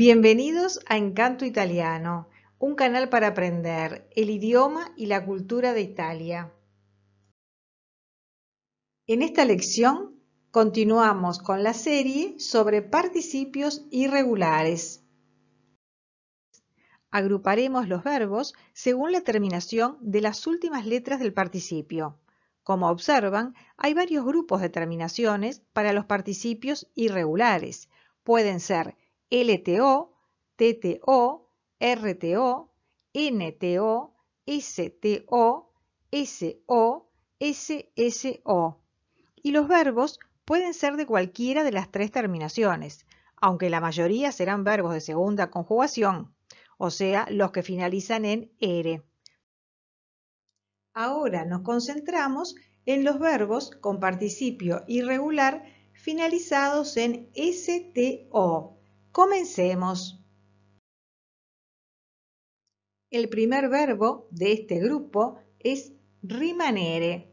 Bienvenidos a Encanto Italiano, un canal para aprender el idioma y la cultura de Italia. En esta lección continuamos con la serie sobre participios irregulares. Agruparemos los verbos según la terminación de las últimas letras del participio. Como observan, hay varios grupos de terminaciones para los participios irregulares. Pueden ser LTO, TTO, RTO, NTO, STO, SO, SSO. Y los verbos pueden ser de cualquiera de las tres terminaciones, aunque la mayoría serán verbos de segunda conjugación, o sea, los que finalizan en R. Ahora nos concentramos en los verbos con participio irregular finalizados en STO. Comencemos. El primer verbo de este grupo es rimanere.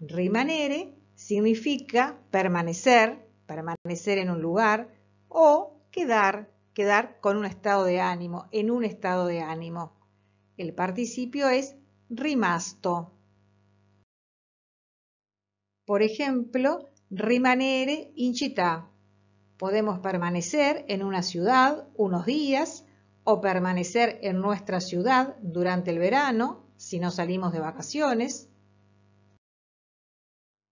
Rimanere significa permanecer, permanecer en un lugar o quedar, quedar con un estado de ánimo, en un estado de ánimo. El participio es rimasto. Por ejemplo, rimanere incita, Podemos permanecer en una ciudad unos días o permanecer en nuestra ciudad durante el verano si no salimos de vacaciones.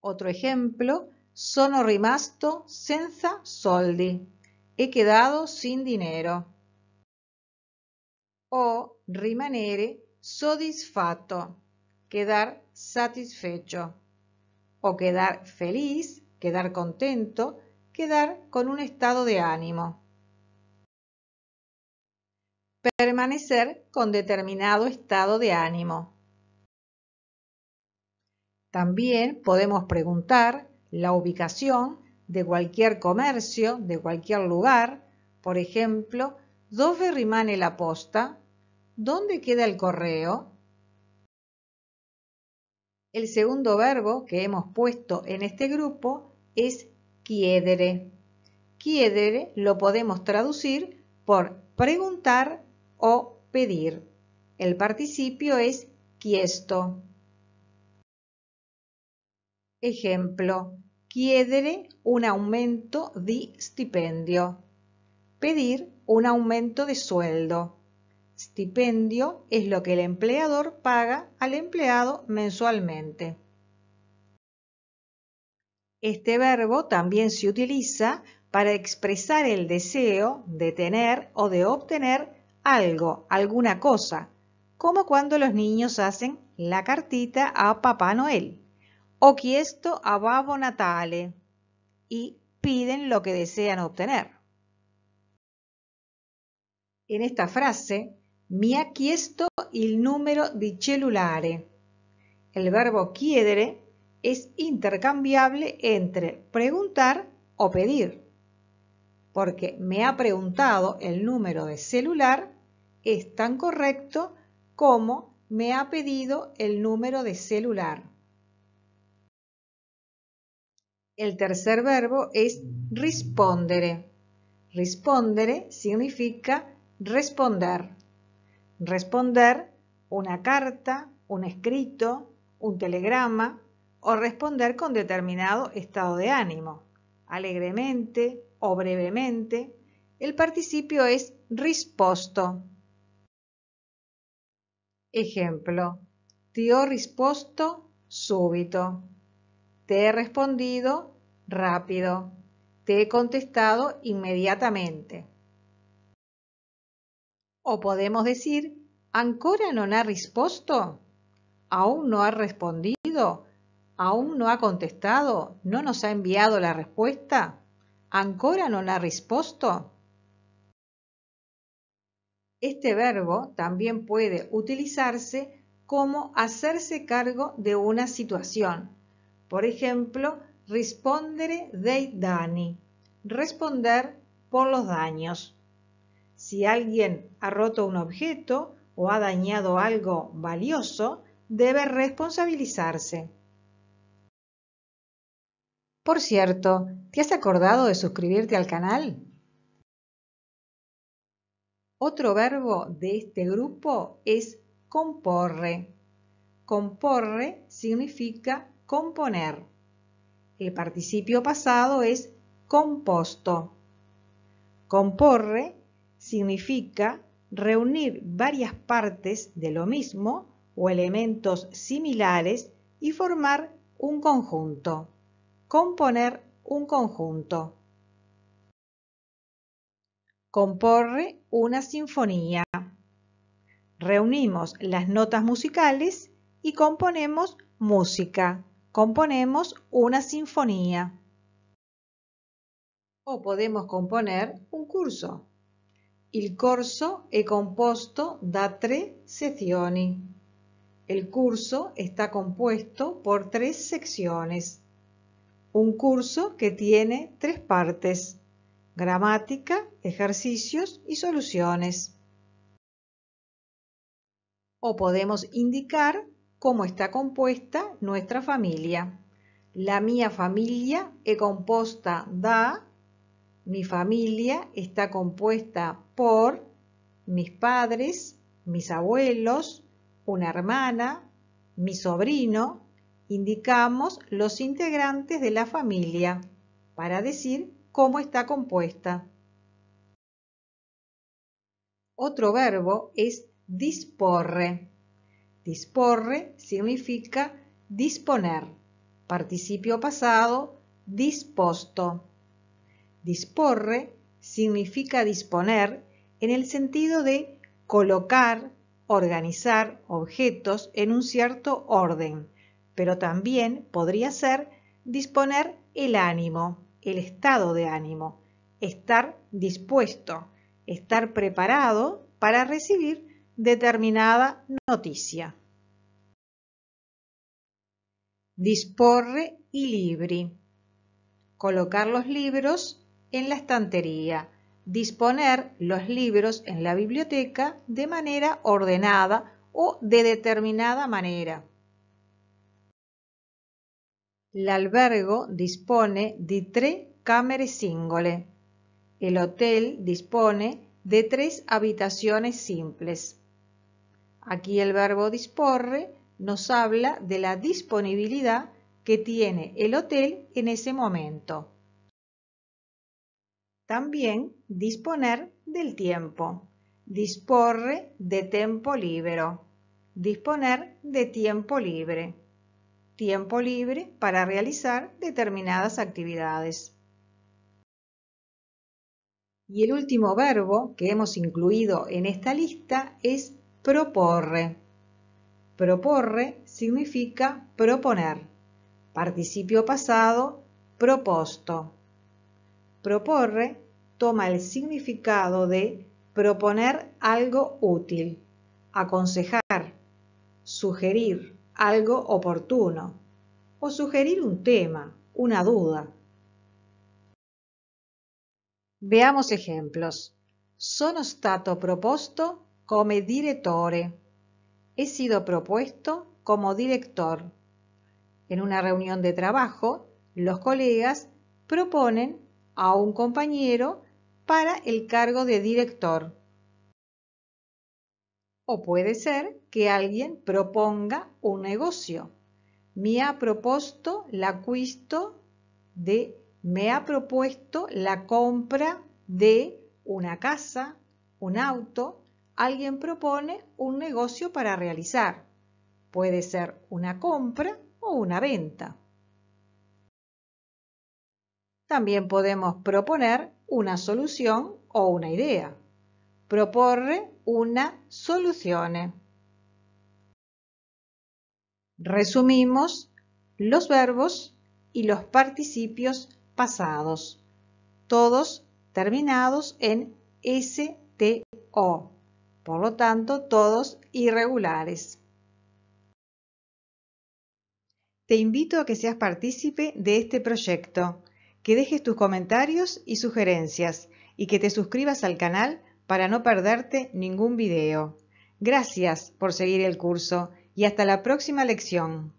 Otro ejemplo, sono rimasto senza soldi. He quedado sin dinero. O rimanere sodisfatto. quedar satisfecho. O quedar feliz, quedar contento, quedar con un estado de ánimo. Permanecer con determinado estado de ánimo. También podemos preguntar la ubicación de cualquier comercio, de cualquier lugar, por ejemplo, ¿dónde rimane la posta? ¿Dónde queda el correo? El segundo verbo que hemos puesto en este grupo es Quiedere. Quiedere lo podemos traducir por preguntar o pedir. El participio es quiesto. Ejemplo, Quiedere un aumento de stipendio. Pedir un aumento de sueldo. Stipendio es lo que el empleador paga al empleado mensualmente. Este verbo también se utiliza para expresar el deseo de tener o de obtener algo, alguna cosa, como cuando los niños hacen la cartita a Papá Noel o quiesto a babo Natale y piden lo que desean obtener. En esta frase, mi ha chiesto il numero di cellulare. El verbo chiedere es intercambiable entre preguntar o pedir, porque me ha preguntado el número de celular es tan correcto como me ha pedido el número de celular. El tercer verbo es respondere. Respondere significa responder. Responder una carta, un escrito, un telegrama, o responder con determinado estado de ánimo, alegremente o brevemente. El participio es risposto. Ejemplo. Ti ho risposto súbito. Te he respondido rápido. Te he contestado inmediatamente. O podemos decir, ancora non ha risposto. Aún no ha respondido aún no ha contestado? ¿No nos ha enviado la respuesta? ¿Ancora la ha respondido. Este verbo también puede utilizarse como hacerse cargo de una situación. Por ejemplo, responder dei dani responder por los daños. Si alguien ha roto un objeto o ha dañado algo valioso, debe responsabilizarse. Por cierto, ¿te has acordado de suscribirte al canal? Otro verbo de este grupo es comporre. Comporre significa componer. El participio pasado es composto. Comporre significa reunir varias partes de lo mismo o elementos similares y formar un conjunto componer un conjunto. Comporre una sinfonía. Reunimos las notas musicales y componemos música. Componemos una sinfonía. O podemos componer un curso. El curso è compuesto da tres secciones. El curso está compuesto por tres secciones un curso que tiene tres partes, gramática, ejercicios y soluciones. O podemos indicar cómo está compuesta nuestra familia. La mía familia he composta da, mi familia está compuesta por mis padres, mis abuelos, una hermana, mi sobrino, indicamos los integrantes de la familia para decir cómo está compuesta. Otro verbo es disporre. Disporre significa disponer. Participio pasado, dispuesto. Disporre significa disponer en el sentido de colocar, organizar objetos en un cierto orden pero también podría ser disponer el ánimo, el estado de ánimo, estar dispuesto, estar preparado para recibir determinada noticia. Disporre y libri. Colocar los libros en la estantería. Disponer los libros en la biblioteca de manera ordenada o de determinada manera. El albergo dispone de tres camere singole. El hotel dispone de tres habitaciones simples. Aquí el verbo disporre nos habla de la disponibilidad que tiene el hotel en ese momento. También disponer del tiempo. Disporre de tiempo libero. Disponer de tiempo libre tiempo libre para realizar determinadas actividades. Y el último verbo que hemos incluido en esta lista es proporre. Proporre significa proponer. Participio pasado, propuesto. Proporre toma el significado de proponer algo útil, aconsejar, sugerir, algo oportuno o sugerir un tema, una duda. Veamos ejemplos. Sono stato proposto come direttore. He sido propuesto como director. En una reunión de trabajo, los colegas proponen a un compañero para el cargo de director. O puede ser que alguien proponga un negocio. ha propuesto de, me ha propuesto la compra de una casa, un auto. Alguien propone un negocio para realizar. Puede ser una compra o una venta. También podemos proponer una solución o una idea proporre una solución. Resumimos los verbos y los participios pasados, todos terminados en STO, por lo tanto todos irregulares. Te invito a que seas partícipe de este proyecto, que dejes tus comentarios y sugerencias y que te suscribas al canal para no perderte ningún video. Gracias por seguir el curso y hasta la próxima lección.